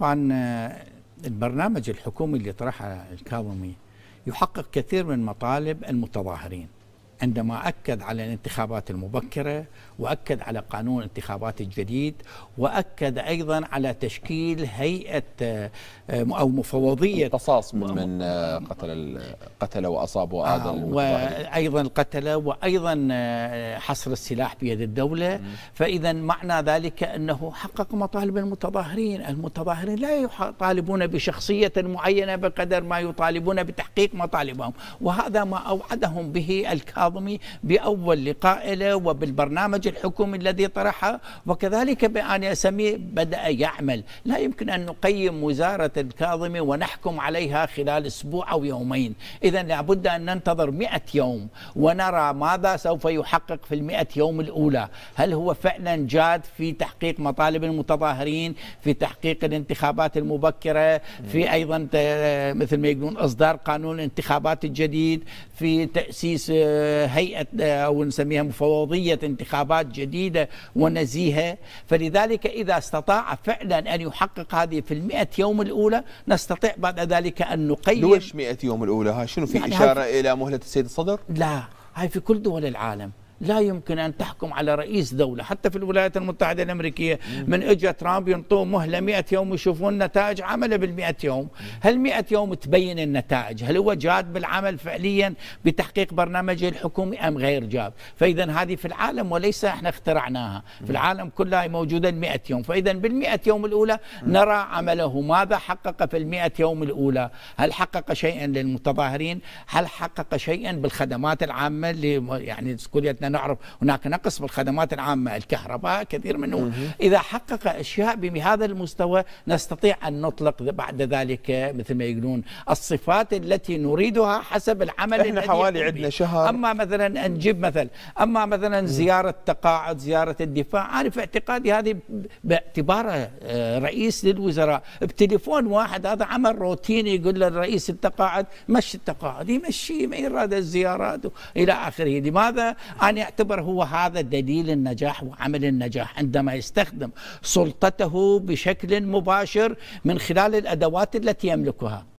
طبعا آه، البرنامج الحكومي اللي طرحه الكاظمي يحقق كثير من مطالب المتظاهرين عندما أكد على الانتخابات المبكرة وأكد على قانون الانتخابات الجديد وأكد أيضا على تشكيل هيئة آه، أو مفوضية القصاص من من آه، قتل قتل وأصاب وآذى آه وأيضا القتلة وأيضا حصر السلاح بيد الدولة فإذا معنى ذلك أنه حقق مطالب المتظاهرين المتظاهرين لا يطالبون بشخصية معينة بقدر ما يطالبون بتحقيق مطالبهم وهذا ما أوعدهم به الكاظم الكاظمي بأول لقاء له وبالبرنامج الحكومي الذي طرحه وكذلك بأن أسميه بدأ يعمل لا يمكن أن نقيم وزارة الكاظمي ونحكم عليها خلال أسبوع أو يومين إذا لابد أن ننتظر مئة يوم ونرى ماذا سوف يحقق في المئة يوم الأولى هل هو فعلا جاد في تحقيق مطالب المتظاهرين في تحقيق الانتخابات المبكرة في أيضا مثل ما يقولون إصدار قانون الانتخابات الجديد في تأسيس آه، هيئه او نسميها مفوضيه انتخابات جديده ونزيهه فلذلك اذا استطاع فعلا ان يحقق هذه في ال يوم الاولى نستطيع بعد ذلك ان نقيم ليش 100 يوم الاولى هاي شنو في يعني اشاره هاي... الى مهله السيد الصدر؟ لا هاي في كل دول العالم لا يمكن أن تحكم على رئيس دولة حتى في الولايات المتحدة الأمريكية من إجا ترامب ينطوه مهلة 100 يوم يشوفون نتائج عمله بال 100 يوم هل 100 يوم تبين النتائج هل هو جاد بالعمل فعليا بتحقيق برنامجه الحكومي أم غير جاد فإذا هذه في العالم وليس احنا اخترعناها في العالم كلها موجودة ال 100 يوم فإذا بال 100 يوم الأولى نرى عمله ماذا حقق في ال 100 يوم الأولى هل حقق شيئا للمتظاهرين هل حقق شيئا بالخدمات العامة يعني نعرف هناك نقص بالخدمات العامة الكهرباء كثير منه إذا حقق أشياء بهذا المستوى نستطيع أن نطلق بعد ذلك مثل ما يقولون الصفات التي نريدها حسب العمل احنا حوالي عندنا شهر أما مثلا نجيب مثل أما مثلا زيارة تقاعد زيارة الدفاع انا في اعتقادي هذه باعتباره آه، رئيس للوزراء بتليفون واحد هذا عمل روتيني يقول للرئيس التقاعد مشي التقاعد يمشي ما يراد الزيارات إلى آخره لماذا أنا يعتبر هو هذا دليل النجاح وعمل النجاح عندما يستخدم سلطته بشكل مباشر من خلال الادوات التي يملكها